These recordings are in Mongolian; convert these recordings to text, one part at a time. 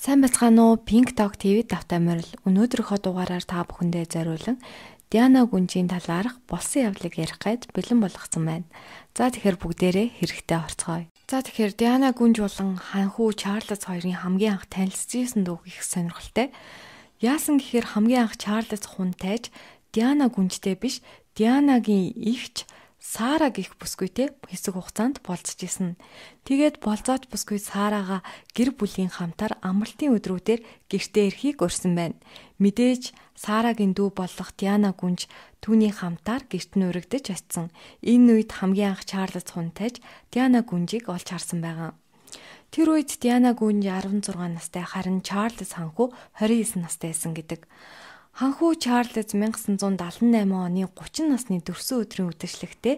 Сайн бацгаана уу? Pink Talk TV давтай морил. Өнөөдрийнхөө дугаараар та бүхэндээ зориулсан Диана Гүнжийн талаарх болсон явдлыг ярих гэж бэлэн болгосон байна. За тэгэхээр бүгдээрээ хэрэгтэй орцгоё. За тэгэхээр Диана Гүнж болон Ханхүү Чарлз хоёрын хамгийн анх танилцсан дүү их сонирхолтой. Яасан гэхээр хамгийн анх Чарлз хунтайж Диана Гүнжтэй биш Дианагийн ихч Сара гих бүсгүй те хэсэг хугацаанд болцож исэн. Тэгээд болцооч бүсгүй Сарага гэр бүлийн хамтар амралтын өдрүүдээр гэртээ ирэхийг урьсан байна. Мэдээж Сарагийн дүү болох Диана гүнж түүний хамтаар гэрт нь өргөдөж очсон. Энэ үед хамгийн анх Чарлз хунтайж Диана гүнжийг олж харсан байгаа. Тэр үед Диана гүнж 16 настай харин Чарлз санхүү 29 настай байсан гэдэг. Ханхүү Чарльз 1978 оны 30 насны дөрсөн өдрийн үдэшлэгтээ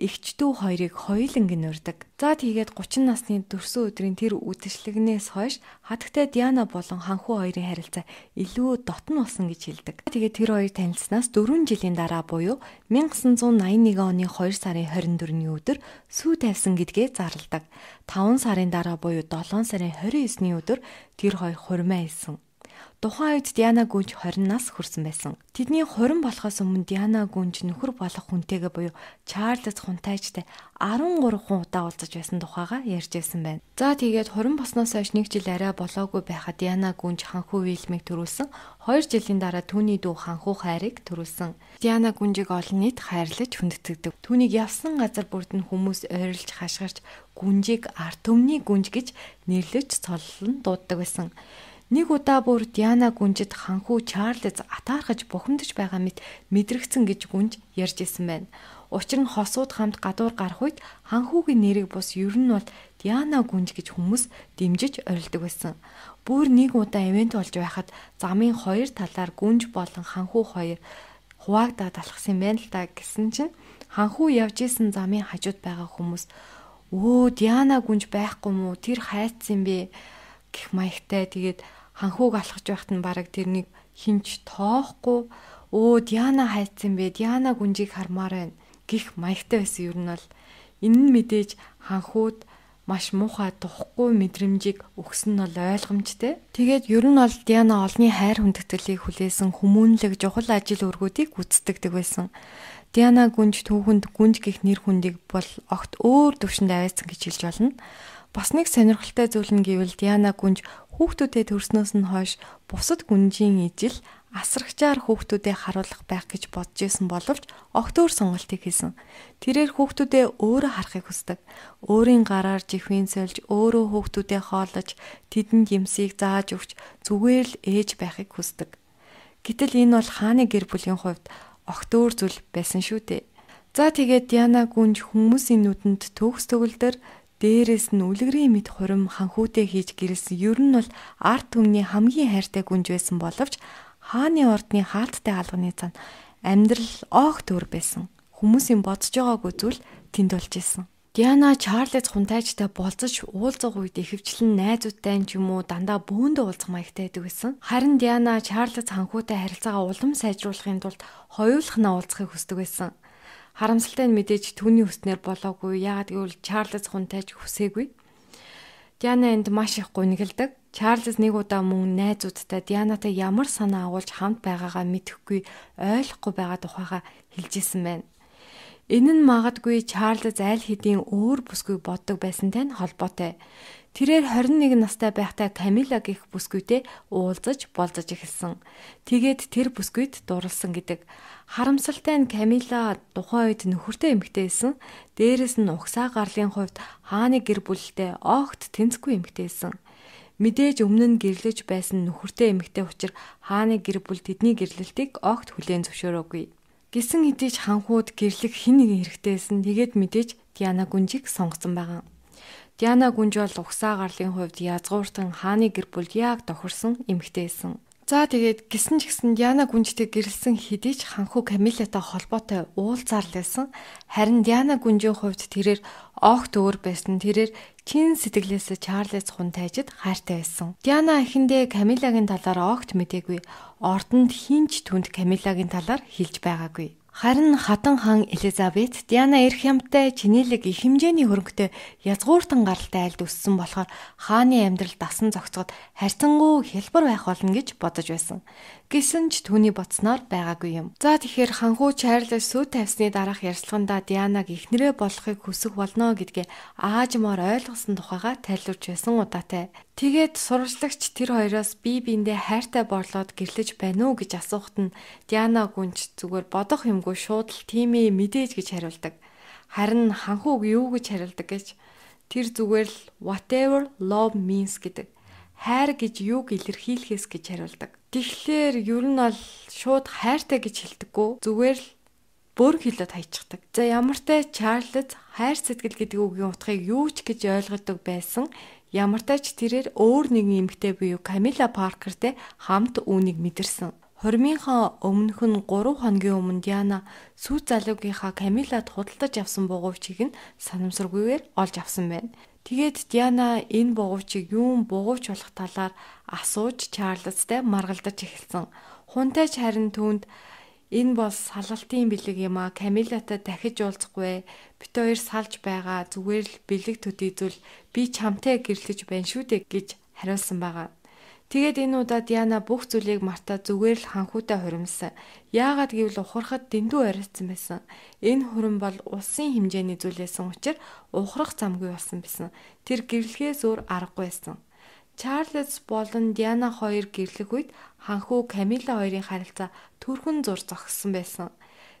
эгчдүү хоёрыг хоёуланг нь урьдаг. За тэгээд 30 насны дөрсөн өдрийн тэр үдэшлэгнээс хойш хатагтай Диана болон ханхүү хоёрын харилцаа илүү дотн болсон гэж хэлдэг. Тэгээд тэр хоёр танилцсанаас 4 жилийн дараа буюу 1981 оны 2 сарын 24-ний өдөр сүү тавьсан гэдгээ зарладаг. 5 сарын дараа буюу 7 сарын 29-ний өдөр тэр хоёр хурмаа хэлсэн. Тухайн үед Диана Гүнж 20 нас хүрсэн байсан. Тэдний 20 болохоос өмнө Диана Гүнж нөхөр болох хүнтэйгээ буюу Чарльз Хунтайчтай 13 удаа уулзаж байсан тухайгаа ярьжсэн байна. За тэгээд 20 босноос хойш нэг жил арай болоогүй байхад Диана Гүнж ханхүү вилмиг төрүүлсэн. 2 жилийн дараа түүний дүү ханхүү хайрыг төрүүлсэн. Диана Гүнжийг олон нийт хайрлаж хүндэтгдэг. Түүнийг явсан газар бүрд нь хүмүүс ойрлж хашгирч Гүнжийг арт өмнөний гүнж гэж нэрлэж цоллон дууддаг байсан. Нэг удаа бүр Диана гүнжид ханхүү Чарльз атаархаж бухимдаж байгаа мэт мэдрэгцэн гэж гүнж ярьж исэн байна. Учир нь хосууд хамт гадуур гарах үед ханхүүгийн нэрийг бус ер нь бол Диана гүнж гэж хүмүүс дэмжиж орилдог байсан. Бүр нэг удаа ивент болж байхад замын хоёр талаар гүнж болон ханхүү хоёр хуваагдаад алхсан юм байна л да гэсэн чинь ханхүү явж исэн замын хажууд байгаа хүмүүс өө Диана гүнж байхгүй мүү тэр хайцсан бэ гэх маягтай тэгээд Ханхууг алхаж байхад нь баг тэрнийг хинч тоохгүй өө Диана хайцсан бэ Диана гүнжийг хармаар байна гих маягтай байсан юм бол энэ нь мэдээж ханхууд маш муухай тухгүй мэдрэмжийг өгсөн нь бол ойлгомжтой. Тэгээд ер нь бол Диана олны хайр хүндэтгэлийг хүлээсэн хүмүүнлэг чухал ажил өргүүдийг гүцэтгэдэг байсан. Диана гүнж түүхэнд гүнж гих нэр хүндийг бол огт өөр төвшөнд аваасан гэж хэлж болно. Бас нэг сонирхолтой зүйл нь гэвэл Диана гүнж хүүхдүүдэд төрснөөс нь хойш бусад гүнжийн ижил асрагчаар хүүхдүүдэд харуулах байх гэж бодож исэн боловч огт өөр сонголтыг хийсэн. Тэрээр хүүхдүүдэд өөрөө харахыг хүсдэг. Өөрийн гараар жихвэн сольж, өөрөө хүүхдүүдэд хоолож, тэдэнд юмсыг зааж өгч зүгээр л ээж байхыг хүсдэг. Гэтэл энэ бол хааны гэр бүлийн хувьд огт өөр зүйл байсан шүү дээ. За тэгээд Диана гүнж хүмүүсийн нүдэнд төгс төгөлдөр Дээрээс нь үлгэрийн мэд хурим ханхүүдээ хийж гэрэлсэн ер нь бол арт түмний хамгийн хайртай гүнж байсан боловч хааны ордны хаалттай алганы цан амьдрал огт өөр байсан. Хүмүүсийн бодож байгаагүй зүйл тэнд болж исэн. Диана Чарльз хунтайчтай болцож уулзах үед ихэвчлэн найзуудтай ч юм уу дандаа бөөндөө уулзах маягтай байдаг гэсэн. Харин Диана Чарльз ханхүүтэй харилцаагаа улам сайжруулахын тулд хоёулахнаа уулзахыг хүсдэг байсан. Харамсалтай нь мэдээж түүний хүснээр болоогүй. Яагаад гэвэл Чарльз хунтайж хүсээгүй. Диана энд маш их гунигэлдэг. Чарльз нэг удаа мөн найзуудтай Дианатай ямар санаа агуулж хамт байгаагаа мэдэхгүй ойлгохгүй байгаа тухайга хэлжсэн байна. Энэ нь магадгүй Чарльз аль хэдийн өөр бүсгүй боддог байсантай нь холбоотой. Тэрээр 21 настай байхдаа Камила гих бүсгүйтэй уулзаж болзож эхэлсэн. Тэгээд тэр бүсгүйд дурлсан гэдэг. Харамсалтай нь Камила тухайн үед нөхөртэй эмэгтэйсэн. Дээрээс нь угсаа гарлын хувьд хааны гэр бүлтэй огт тэнцгүй эмэгтэйсэн. Мэдээж өмнө нь гэрлэж байсан нөхөртэй эмэгтэй учраас хааны гэр бүл тэдний гэрлэлтийг огт хүлээн зөвшөөрөөгүй. Гисэн хэдий ч ханхууд гэрлэх хин нэг хэрэгтэйсэн. Тэгээд мэдээж Диана Гүнжиг сонгосон байгаа. Диана Гүнж бол угсаа гарлын хувьд язгууртан хааны гэр бүл яг тохирсон эмэгтэйсэн. За тэгээд гисэн ч гэсэн Диана Гүнжтэй гэрэлсэн хэдий ч ханху Камилатай холбоотой уулзаар лсэн. Харин Диана Гүнжийн хувьд тэрээр огт өөр байсан. Тэрээр чин сэтгэлээс Чарльз хунтайжид хайртай байсан. Диана эхэндээ Камилагийн талаар огт мэдээгүй. Ордонд хинч түнд Камилагийн талаар хэлж байгаагүй. Харин хатан хаан Элизабет Диана эрх ямтай чинэлэг их хэмжээний хөрөнгөтэй язгууртан гаралтай айлд өссөн болохоор хааны амьдрал дасан зохицоход харьцангуй хялбар байх болно гэж бодож байсан. Гэсэн ч түүний бодсноор байгаагүй юм. За тэгэхээр ханхуу Чарльз сүд тавьсны дараах ярилцлагандаа Дианаг эхнэрээ болохыг хүсэх болно гэдгээ аажмаар ойлгосон тухайга тайлбарж байсан удаатай. Тэгээд сурвалжлагч тэр хоёроос бие биендээ хайртай борлоод гэрлэж байна уу гэж асуухад нь Диана гүнж зүгээр бодох юмгүй шууд л тийм ээ мэдээж гэж хариулдаг. Харин ханхууг юу гэж хариулдаг гэж тэр зүгээр л whatever love means гэдэг хайр гэж юуг илэрхийлэхээс гэж хариулдаг. Тэгэхээр ер нь бол шууд хайртай гэж хэлдэггүй зүгээр л бүр хилээд хайчихдаг. За ямартай Чарльз хайр сэтгэл гэдэг үгийн утгыг юу ч гэж ойлгодог байсан ямартай ч тэрээр өөр нэгэн эмэгтэй буюу Камила Паркертэй хамт үүнийг мэдэрсэн. Хормынхоо өмнөх нь 3 хоногийн өмнө Диана сүйт залуугийнхаа Камилад худалдаж авсан бугуйчийг нь санамсаргүйгээр олж авсан байна. Тэгээд Диана энэ бугуучийг юун бугууч болох талаар асууж Чарльзтай маргалдаж эхэлсэн. Хунтайч харин түүнд энэ бол салалтын бэлэг юм а. Камилатай дахиж уулзахгүй. Бид хоёр салж байгаа зүгээр л бэлэг төдийзүүл би чамтай гэрлэж байна шүү дээ гэж хариулсан байгаа. Тэгээд энэ удаад Яна бүх зүйлийг мартаад зүгээр л ханхуутай хуримсан. Яагаад гэвэл ухрахад дэндүү оройтсан байсан. Энэ хурим бол улсын хэмжээний зүйл байсан учраас ухрах замгүй болсон байсан. Тэр гэрлэхээс өөр аргагүй байсан. Чарльз болон Диана хоёр гэрлэх үед ханхүү Камила хоёрын харилцаа төрхөн зур зогссон байсан.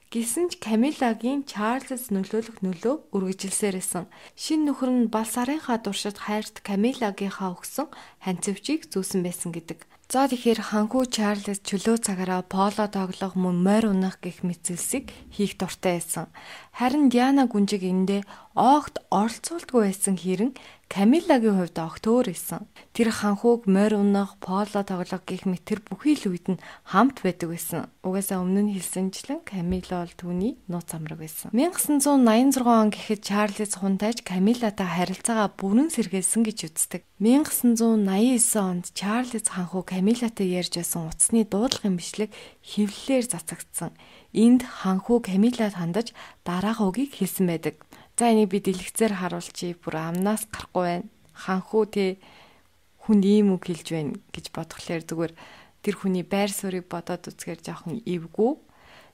Гэсэн ч Камилагийн Чарльз нөлөөлөх нөлөө үргэлжилсээрсэн. Шинэ нөхөр нь бал сарынхаа дуршид хайрт Камилагийнхаа өгсөн ханцвчийг зүүсэн байсан гэдэг. За тэгэхээр ханхүү Чарльз чөлөө цагаараа поло тоглох мөн морь унах гэх мэтгэлсийг хийх дуртай байсан. Харин Диана гүнжиг эндээ огт оролцуулдгүй байсан хэрэг Камилагийн хувьд огт өөр исэн. Тэр ханхууг морь унах, поло тоглох гэх мэт тэр бүхий л үед нь хамт байдаг байсан. Угаасаа өмнө нь хэлсэнчлэн Камила бол түүний нууц амраг байсан. 1986 он гэхэд Чарлиз хунтайж Камиладаа харилцаагаа бүрэн сэргээсэн гэж үздэг. 1989 онд Чарлиз ханхуу Камилатай ярьж байсан утасны дуудлагын бичлэг хевлэлээр цацагдсан. Энд ханхуу Камилад хандаж дараах үгийг хэлсэн байдаг. За энийг би дэлгэцээр харуулчих. Бүр амнаас гарахгүй байна. Ханхүү те хүн ийм үг хэлж байна гэж бодглохлоор зүгээр тэр хүний байр суурийг бодоод үзэхээр жоохон эвгүй.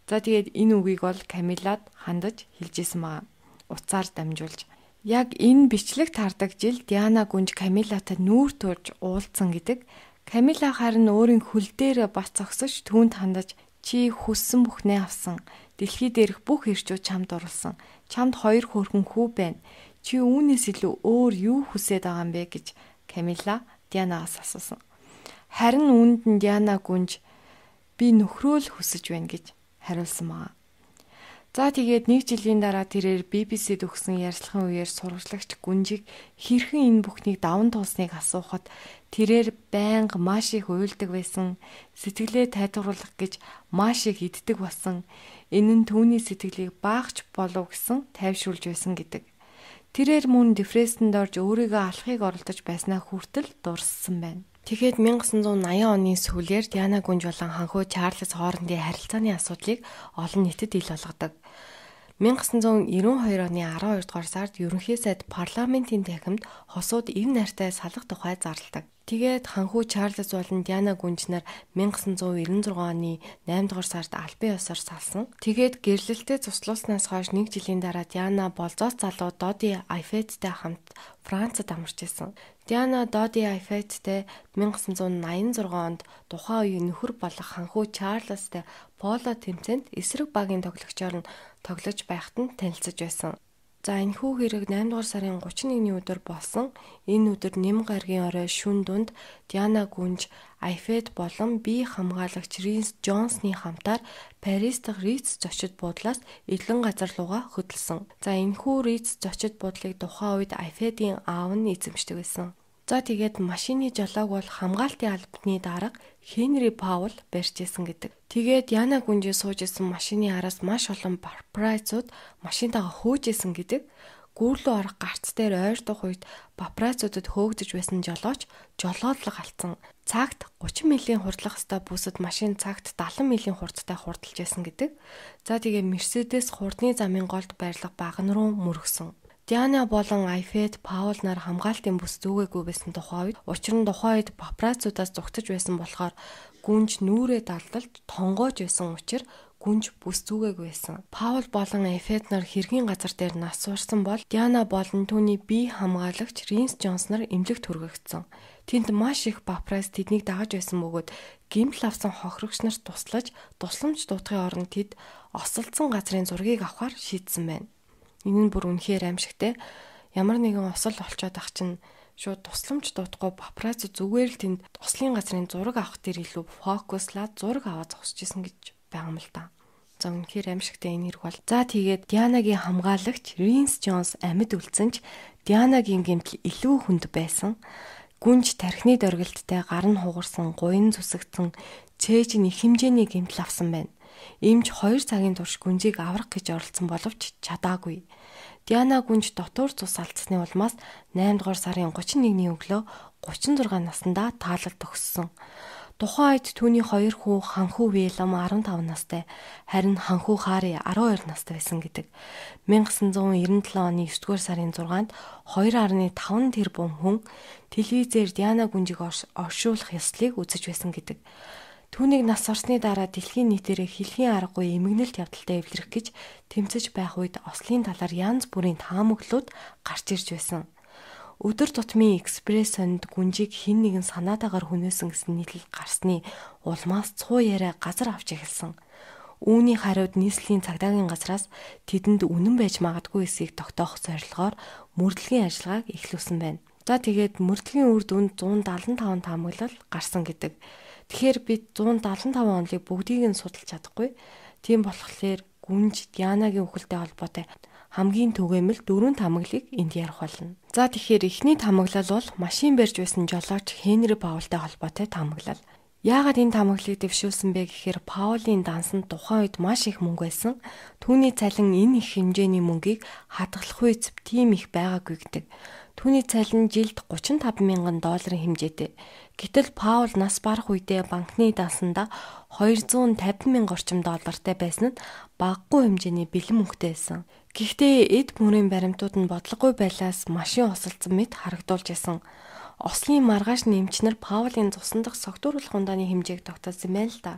За тэгээд энэ үгийг бол Камилад хандаж хэлжсэн байгаа. Уцаар дамжуулж Яг энэ бичлэг таардаг жил Диана Гүнж Камилатай нүүр төрж уулзсан гэдэг. Камила харин өөрийн хөл дээрээ бас зогсож түүнд хандаж чи хүссэн бүхнээ авсан. Дэлхий дээрх бүх ирчүүд чамд оролсон. Чамд хоёр хөргөн хүү байна. Чи үүнээс илүү өөр юу хүсээд байгаа юм бэ гэж Камила Дианаас асуусан. Харин үүнд нь Диана гүнж би нөхрөө л хүсэж байна гэж хариулсан байгаа. За тэгээд нэг жилийн дараа тэрээр BBC-д өгсөн ярилцлагын үеэр сурвалжлагч Гүнжиг хэрхэн энэ бүхнийг даван туулсныг асуухад Тэрээр байнга Машиг уйлдаг байсан, сэтгэлээ тайлбарлах гэж Машиг иддэг болсон. Энэ нь түүний сэтгэлийг баагч болов гэсэн тайвшруулж байсан гэдэг. Тэрээр мөн депрессэнд орж өөрийгөө алхахыг оролдож байснаа хүртэл дурссан байна. Тэгэхэд 1980 оны сүүлээр Диана Гүнж болон ханхүү Чарльз хоорондын харилцааны асуудлыг олон нийтэд ил болгодог. 1992 оны 12 дугаар сард ерөнхий сайд парламентын танхимд хосууд ив нартай салах тухай зарладаг. Тэгээд ханхүү Чарльз болон Диана Гүнжнэр 1996 оны 8 дугаар сард Албан ёсоор салсан. Тэгээд гэрлэлтэд цуслуулснаас хойш нэг жилийн дараа Диана болзоос залуу Доди Айфеттэй хамт Францад амарч исэн. Диана Доди Айфеттэй 1986 онд тухайн үеийн нөхөр болох ханхүү Чарльзтэй поло тэмцээнд эсрэг багийн тоглогчоор нь тоглож байхад нь танилцж байсан. За энэ хүү хэрэг 8 дугаар сарын 31-ний өдөр болсон. Энэ өдөр Нэм гаргийн орой шүн дунд Диана Гүнж, Айфед болон бие хамгаалагч Ринс Джонсны хамтаар Парис дахь Риц зочид буудлаас эдлэн газар лугаа хөдөлсөн. За энэ хүү Риц зочид буудлыг тухайн үед Айфедийн аав нь эзэмшдэг байсан. За тэгээд машины жолоог бол хамгаалтын албаны дарга Хенри Паул барьж исэн гэдэг. Тэгээд Яна гүнжи сууж исэн машины араас маш олон папрацууд машинтаага хөөж исэн гэдэг гүүрлүү орох гарц дээр ойрдох үед папрацуудад хөөгдөж байсан жолооч жолоодлог алдсан. Цагт 30 милийн хурдлах ёстой бүсэд машин цагт 70 милийн хурдтай хурдлж байсан гэдэг. За тэгээ Мерседес хурдны замын голд байрлах багн руу мөргсөн. Диана болон Айфет Паул нар хамгаалтын бүс зүгээгүй байсан тухай үед учир нь тухай үед папрацуудаас зугтаж байсан болохоор гүнж нүрээ далдалж тонгоож байсан учраас гүнж бүс зүгээгүй байсан. Паул болон Эфед нар хэргийн газар дээр нас уурсан бол Диана болон түүний бие хамгаалагч Ринс Джонс нар эмнэлэгт түргэгдсэн. Тэнд маш их папрес тэднийг дагаж байсан бөгөөд гимтэл авсан хохирогч нарт туслаж, тусламж дуутахын оронд тэд осолдсон газрын зургийг авахар шийдсэн байна. Энэ нь бүр үнэхээр аимшигтэй. Ямар нэгэн осол олцоод ах чинь шууд тусламж дутгүй папарацци зүгээр л тэнд ослын газрын зураг авах дээр илүү фокуслаад зураг аваа зогсчихсэн гэж байгаа юм л да. За үнэхээр аимшигтай энэ хэрэг бол. За тэгээд Дианагийн хамгаалагч Ринс Джонс амьд үлдсэн ч Дианагийн гэмтэл илүү хүнд байсан. Гүнж тархины дөргилттэй гар нь хугарсан, гуйн зүсэгдсэн, цээж нэг хэмжээний гэмтэл авсан байна. Имж 2 цагийн турш гүнжийг аврах гэж оролцсон боловч чадаагүй. Диана Гүнж дотор цус алдсны улмаас 8 дугаар сарын 31-ний өглөө 36 наснда таалал төгссөн. Тухайн үед түүний хоёр хүү Ханхүү Вэлэм 15 настай, харин Ханхүү Хари 12 настай байсан гэдэг. 1997 оны 9-р сарын 6-нд 2.5 тэрбум хүн телевизээр Диана Гүнжийг оршуулах ёслолыг үзэж байсан гэдэг. Түүнийг нас орсны дараа дэлхийн нийтээрээ хэлхийн аргагүй эмгэнэлт явдалтай эвлэрэх гэж тэмцэж байх үед ослын талар янз бүрийн таамаглалууд гарч ирж байсан. Өдөр тутмын экспрессонд гүнжийг хин нэгэн санаатаагаар хүнөөсөн гэсэн нийтлэл гарсны улмаас цуу яриа газар авч эхэлсэн. Үүний хариуд нийслэлийн цагдаагийн газраас тэдэнд үнэн байж магадгүй эсийг тогтоох зорилгоор мөрдлөгийн ажиллагааг эхлүүлсэн байна. За тэгээд мөрдлөгийн үр дүнд 175 таамаглал гарсан гэдэг. Тэгэхээр бид 175 онлыг бүгдийг нь судалж чадахгүй. Тийм болохоор гүнж Дианагийн үхэлтэй холбоотой хамгийн түгээмэл дөрвөн тамаглыг энд ярих болно. За тэгэхээр эхний тамаглал бол машин барьж байсан жолооч Хенри Паултай холбоотой тамаглал. Яагаад энэ тамаглалыг дэвшүүлсэн бэ гэхээр Паулийн дансан тухайн үед маш их мөнгө байсан. Түүний цалин энэ их хэмжээний мөнгийг хадгалах үйцв тийм их байгаагүй гэдэг. Түүний цалин жилд 35 мянган долларын хэмжээтэй. Гэтэл Паул нас барах үедээ банкны даасанда 250 мянга орчим доллартай байсан нь багагүй хэмжээний бэлэн мөнгөтэй байсан. Гэхдээ эд бүрийн баримтууд нь бодлогогүй байлаас машин осолцсон мэт харагдуулж байсан. Ослын маргааш нэмчнэр Паулийн цусан дах согтууруулах хундааны хэмжээг тогтоосон юм байна л да.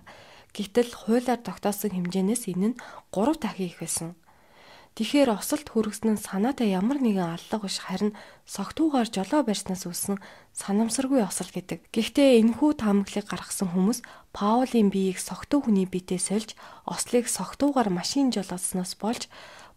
Гэтэл хуулиар тогтоосон хэмжээнээс энэ нь 3 дахин их байсан. Тэгэхэр осолд хүргэсэн нь санаатай ямар нэгэн аллаг биш харин согтуугаар жолоо барьснаас үүсэн санамсаргүй осол гэдэг. Гэхдээ энэхүү таамаглалыг гаргасан хүмүүс Паулийн биеийг согтуу хүний биетээ сольж ослыг согтуугаар машин жолоодсноос болж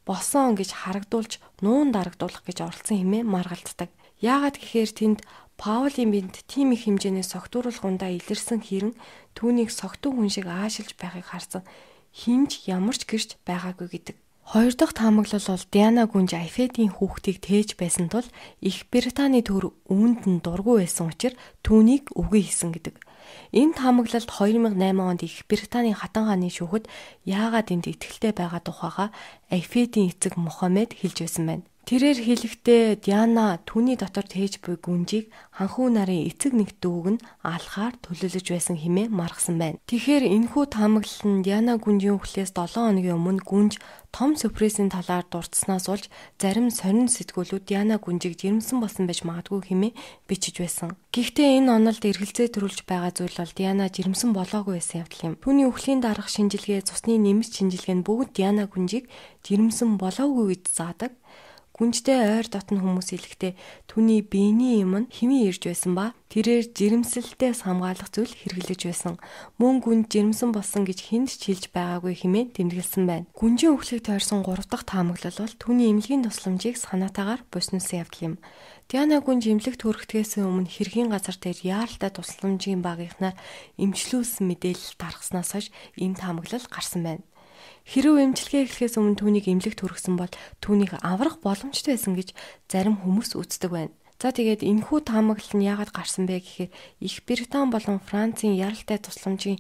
болсон гэж харагдуулж нуун дарагдуулах гэж оролцсон хэмээн маргалддаг. Яагаад гэхээр тэнд Паулийн биед тийм их хэмжээний согтууруулгуудаа илэрсэн хэрэн түүнийг согтуу хүн шиг аашилж байхыг харсан хинж ямар ч гэрч байгаагүй гэдэг. Хоёр дахь таамаглал бол Диана Гүнж Айфедийн хүүхдийг тээж байсан тул Их Британий төр үүнд нь дургүй байсан учраас түүнийг өвгөе хийсэн гэдэг. Энэ таамаглалд 2008 онд Их Британий хатан хааны шүүхэд яагаад энд итгэлтэй байгаа тухайга Айфедийн эцэг Мухаммед хэлж байсан байна. Тэрээр хэлэхдээ Диана түүний дотор тээж буй гүнжийг ханхүү нарын эцэг нэг дүүг нь алхаар төлөвлөж байсан хэмээн маргасан байна. Тэгэхэр энэхүү таамаглал нь Диана гүнжийн үхлээс 7 өдрийн өмнө гүнж том сүрпризийн талаар дурдсанаас олж зарим сорин сэтгүүлүүд Диана гүнжийг жирэмсэн болсон байж магадгүй хэмээн бичиж байсан. Гэхдээ энэ онолд эргэлзээ төрүүлж байгаа зүйл бол Диана жирэмсэн болоогүй байсан явдал юм. Түүний үхлийн дарах шинжилгээ, цусны нэмэлт шинжилгээ нь бүгд Диана гүнжийг жирэмсэн болоогүй гэж заадаг. Хүнжтэй ойр дотн хүмүүс хэлэхдээ түүний биений юм нь хэвэн ирж байсан ба тэрээр жирэмсэлтээс хамгаалах зүйл хэрэглэж байсан. Мөн гүн жирэмсэн болсон гэж хүнд ч хэлж байгаагүй хэмээн тэмдэглэсэн байна. Гүнжийн өвчлөгийг тойрсон 3 дахь таамаглал бол түүний эмнэлгийн тусламжийг санаатаагаар буснуулсан явдал юм. Диана гүн жимлэгт төрөхтгээс өмнө хэргийн газар дээр яаралтай тусламжийн багийнхнаар эмчлүүлсэн мэдээлэл тархснаас хойш энэ таамаглал гарсан байна. Хэрв эмчилгээ эхлэхээс өмнө түүнийг эмнэлэгт хүргэсэн бол түүнийг аврах боломжтой байсан гэж зарим хүмүүс үздэг байна. За тэгээд энэхүү таамаглал нь яагаад гарсан бэ гэхээр Их Британи болон Францын яралтай тусламжийн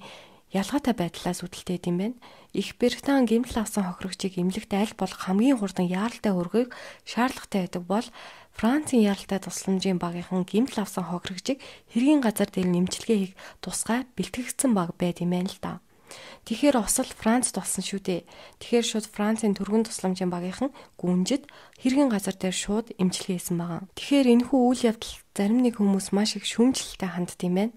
ялгаатай байдлаас үүдэлтэй юм байна. Их Британи гэмтэл авсан хохирогчийг эмнэлэгт аль болох хамгийн хурдан яралтай өргөхийг шаардлагатай байдаг бол Францын яралтай тусламжийн багийнхан гэмтэл авсан хохирогчийг хэргийн газар дээр нэмчилгээ хийх тусгай бэлтгэгдсэн баг байд юм байна л даа. Тэгэхэр осол Францд болсон шүү дээ. Тэгэхэр шууд Францын төргөн тусламжийн багийнхан гүнжид хэрэгэн газар дээр шууд эмчилгээсэн байгаа. Тэгэхэр энэхүү үйл явдал зарим нэг хүмүүс маш их шүмжлэлтэй хандд юм байна.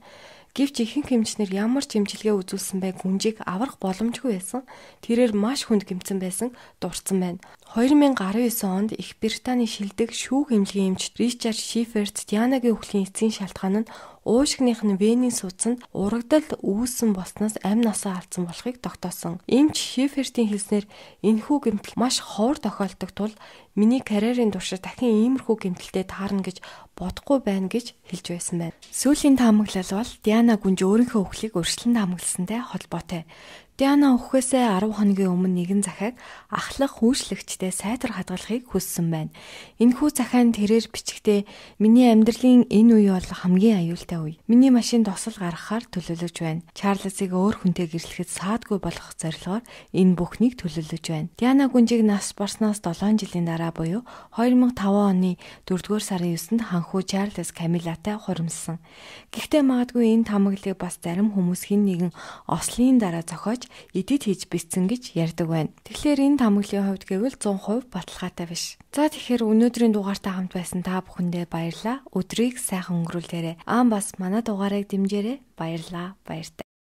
Гэвч ихэнх эмчнэр ямар ч эмчилгээ үзүүлсэн бай гүнжийг аврах боломжгүй байсан. Тэрээр маш хүнд гэмцэн байсан, дурцсан байна. 2019 онд Их Британий шилдэг шүүх эмнэлгийн эмч Ричард Шиферт Дианагийн өхлийн эцсийн шалтгаан нь уушигных нь венийн суудсанд урагдал үүссэн болсноос амь насаа алдсан болохыг тогтоосон. Эмч Шифертийн хэлснээр энэхүү гэмтэл маш ховор тохиолдог тул миний карьерийн туршид дахин иймэрхүү гэмтэлтэй таарна гэж бодохгүй байна гэж хэлж байсан байна. Сүүлийн таамаглал бол Диана Гүнж өөрийнхөө өхлийг өршлөнд хамгаалсантай холбоотой. Диана өгөхөөсөө 10 хоногийн өмнө нэгэн захааг ахлах хүүшлэгчтэй сайтар хадгалахыг хүссэн байна. Энэхүү захаан тэрээр бичгтээ миний амьдралын энэ үе бол хамгийн аюултай үе. Миний машин тосол гаргахаар төлөвлөж байна. Чарльзыг өөр хүнтэй гэрлэхэд саадгүй болох зорилгоор энэ бүхнийг төлөвлөж байна. Диана Гүнжиг нас барснаас 7 жилийн дараа буюу 2005 оны 4-р сарын 9-нд ханхүү Чарльз Камилатай хурамсан. Гэхдээ магадгүй энэ тамаглыг бас зарим хүмүүс хин нэгэн ослын дараа зохиож хамгаалж эдит хийж бэлдсэн гэж ярьдаг байна. Тэгэхээр энэ тамгаглалын хувьд гэвэл 100% баталгаатай биш. За тэгэхээр өнөөдрийн дугаартай хамт байсан та бүхэндээ баярлалаа. Өдрийг сайхан өнгөрүүлээрэй. Аа бас манай дугаарыг дэмжээрэй. Баярлалаа. Баяртай.